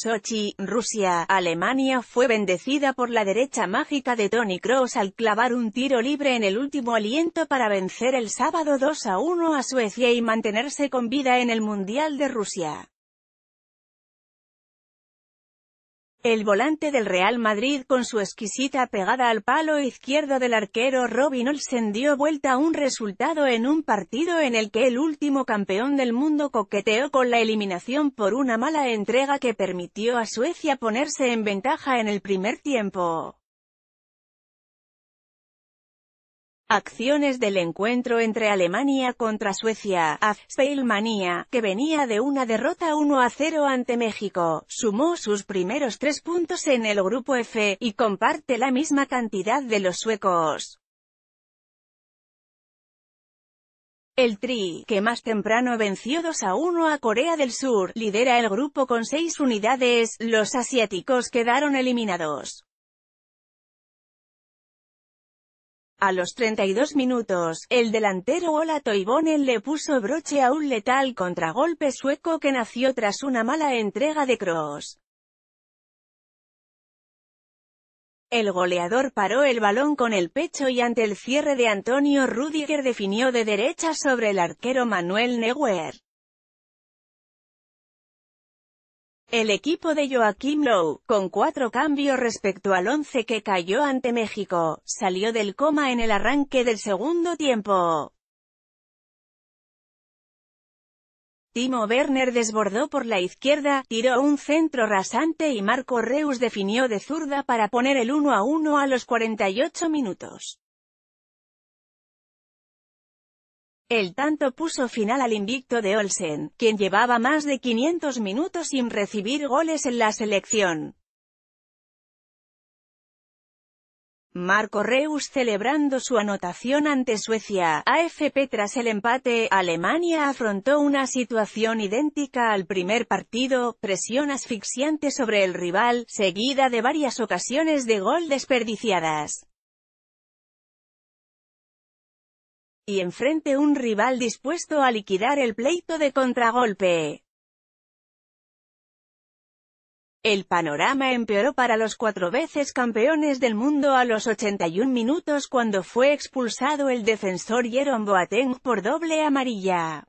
Sochi, Rusia, Alemania fue bendecida por la derecha mágica de Tony Cross al clavar un tiro libre en el último aliento para vencer el sábado 2 a 1 a Suecia y mantenerse con vida en el Mundial de Rusia. El volante del Real Madrid con su exquisita pegada al palo izquierdo del arquero Robin Olsen dio vuelta a un resultado en un partido en el que el último campeón del mundo coqueteó con la eliminación por una mala entrega que permitió a Suecia ponerse en ventaja en el primer tiempo. Acciones del encuentro entre Alemania contra Suecia, Afspeilmania, que venía de una derrota 1 a 0 ante México, sumó sus primeros tres puntos en el grupo F, y comparte la misma cantidad de los suecos. El Tri, que más temprano venció 2 a 1 a Corea del Sur, lidera el grupo con seis unidades, los asiáticos quedaron eliminados. A los 32 minutos, el delantero Ola Toivonen le puso broche a un letal contragolpe sueco que nació tras una mala entrega de Kroos. El goleador paró el balón con el pecho y ante el cierre de Antonio Rudiger definió de derecha sobre el arquero Manuel Neuer. El equipo de Joaquim Lowe, con cuatro cambios respecto al once que cayó ante México, salió del coma en el arranque del segundo tiempo. Timo Werner desbordó por la izquierda, tiró un centro rasante y Marco Reus definió de zurda para poner el 1 a 1 a los 48 minutos. El tanto puso final al invicto de Olsen, quien llevaba más de 500 minutos sin recibir goles en la selección. Marco Reus celebrando su anotación ante Suecia, AFP tras el empate, Alemania afrontó una situación idéntica al primer partido, presión asfixiante sobre el rival, seguida de varias ocasiones de gol desperdiciadas. y enfrente un rival dispuesto a liquidar el pleito de contragolpe. El panorama empeoró para los cuatro veces campeones del mundo a los 81 minutos cuando fue expulsado el defensor Jerome Boateng por doble amarilla.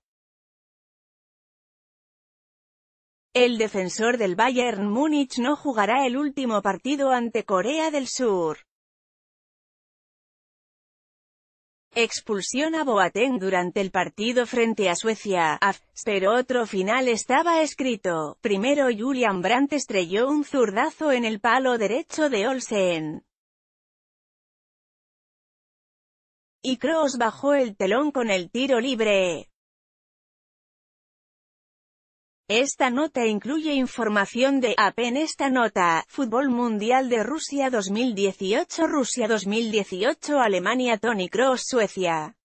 El defensor del Bayern Múnich no jugará el último partido ante Corea del Sur. Expulsión a Boateng durante el partido frente a Suecia, pero otro final estaba escrito. Primero Julian Brandt estrelló un zurdazo en el palo derecho de Olsen. Y Kroos bajó el telón con el tiro libre. Esta nota incluye información de AP esta nota, Fútbol Mundial de Rusia 2018 Rusia 2018 Alemania Tony Cross Suecia